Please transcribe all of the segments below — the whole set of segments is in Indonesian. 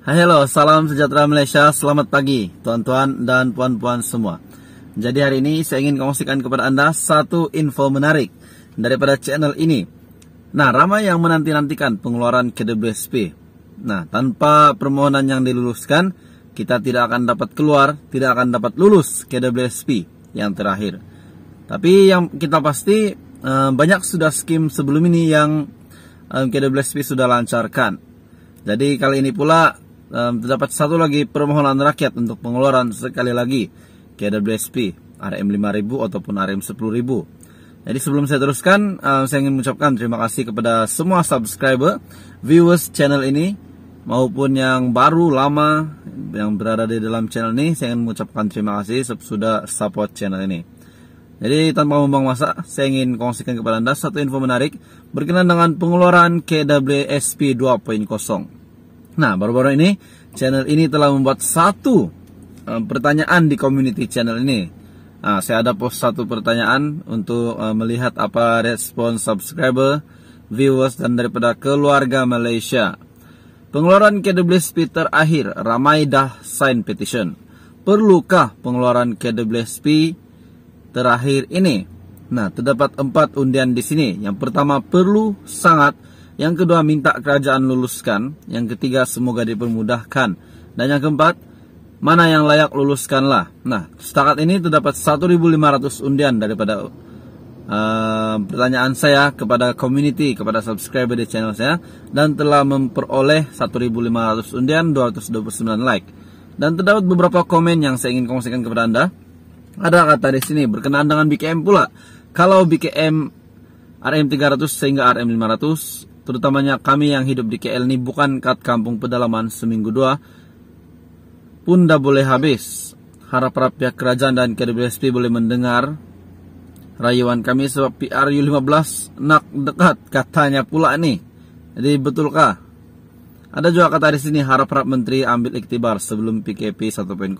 Hai halo, salam sejahtera Malaysia, selamat pagi tuan-tuan dan puan-puan semua Jadi hari ini saya ingin kongsikan kepada anda satu info menarik daripada channel ini Nah ramai yang menanti-nantikan pengeluaran KWSP Nah tanpa permohonan yang diluluskan kita tidak akan dapat keluar, tidak akan dapat lulus KWSP yang terakhir Tapi yang kita pasti eh, banyak sudah skim sebelum ini yang eh, KWSP sudah lancarkan jadi kali ini pula terdapat satu lagi permohonan rakyat untuk pengeluaran sekali lagi KWSP RM5000 ataupun RM10000. Jadi sebelum saya teruskan, saya ingin mengucapkan terima kasih kepada semua subscriber, viewers channel ini maupun yang baru lama yang berada di dalam channel ini, saya ingin mengucapkan terima kasih sudah support channel ini. Jadi tanpa membuang masa, saya ingin kongsikan kepada Anda satu info menarik berkenaan dengan pengeluaran KWSP 2.0. Nah, baru-baru ini channel ini telah membuat satu uh, pertanyaan di community channel ini. Nah, saya ada post satu pertanyaan untuk uh, melihat apa respon subscriber, viewers, dan daripada keluarga Malaysia. Pengeluaran KWS Peter akhir, ramai dah sign petition. Perlukah pengeluaran KWSP terakhir ini? Nah, terdapat empat undian di sini. Yang pertama, perlu sangat yang kedua minta kerajaan luluskan. Yang ketiga semoga dipermudahkan. Dan yang keempat mana yang layak luluskanlah. Nah setakat ini terdapat 1.500 undian daripada uh, pertanyaan saya kepada community kepada subscriber di channel saya dan telah memperoleh 1.500 undian 229 like. Dan terdapat beberapa komen yang saya ingin kongsikan kepada anda. Ada kata di sini berkenaan dengan BKM pula. Kalau BKM RM300 sehingga RM500 terutamanya kami yang hidup di KL ini bukan kat kampung pedalaman seminggu dua pun dah boleh habis. Harap harap pihak kerajaan dan KWSP boleh mendengar rayuan kami sebab PRU 15 nak dekat katanya pula nih. Jadi betulkah? Ada juga kata di sini harap-harap menteri ambil iktibar sebelum PKP 1.0.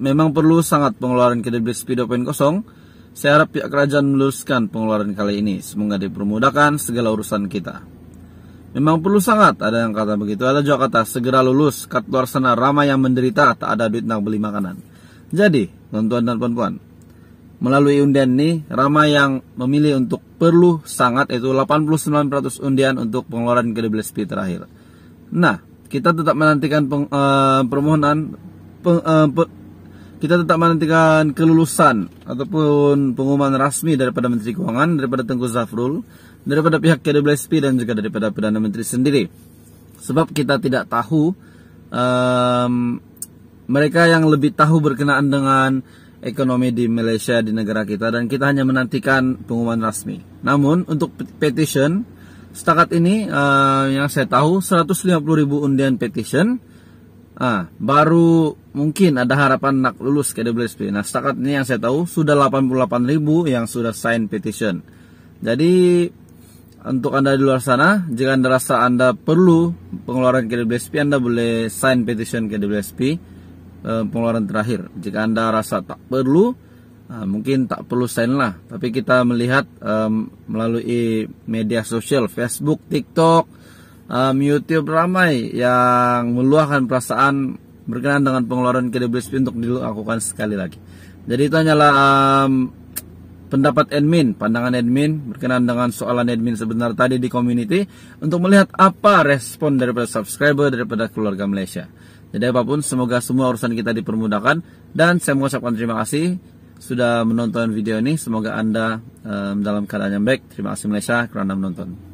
Memang perlu sangat pengeluaran KWSP 2.0 saya harap pihak kerajaan meluruskan pengeluaran kali ini. Semoga dipermudahkan segala urusan kita. Memang perlu sangat ada yang kata begitu. Ada juga kata segera lulus, kat luar sana ramai yang menderita tak ada duit nak beli makanan. Jadi, tuan-tuan dan puan-puan, melalui undian ini ramai yang memilih untuk perlu sangat itu 89% undian untuk pengeluaran ke-12 KDBLSP terakhir. Nah, kita tetap menantikan peng, uh, permohonan peng, uh, kita tetap menantikan kelulusan ataupun pengumuman rasmi daripada Menteri Keuangan, daripada Tengku Zafrul, daripada pihak KWSP dan juga daripada Perdana Menteri sendiri. Sebab kita tidak tahu um, mereka yang lebih tahu berkenaan dengan ekonomi di Malaysia di negara kita dan kita hanya menantikan pengumuman rasmi. Namun untuk petition setakat ini uh, yang saya tahu 150 ribu undian petition Ah, baru mungkin ada harapan nak lulus ke WSP. Nah, setakat ini yang saya tahu sudah 88.000 yang sudah sign petition. Jadi untuk Anda di luar sana, jika Anda rasa Anda perlu pengeluaran ke WSP, Anda boleh sign petition ke WSP eh, pengeluaran terakhir. Jika Anda rasa tak perlu, ah, mungkin tak perlu sign lah. Tapi kita melihat um, melalui media sosial, Facebook, TikTok, um, YouTube ramai yang meluahkan perasaan berkenaan dengan pengeluaran kredibilitas untuk dilakukan sekali lagi. Jadi itu hanyalah um, pendapat admin, pandangan admin berkenaan dengan soalan admin sebentar tadi di community untuk melihat apa respon daripada subscriber daripada keluarga Malaysia. Jadi apapun semoga semua urusan kita dipermudahkan dan saya mengucapkan terima kasih sudah menonton video ini. Semoga Anda um, dalam keadaan yang baik. Terima kasih Malaysia kerana menonton.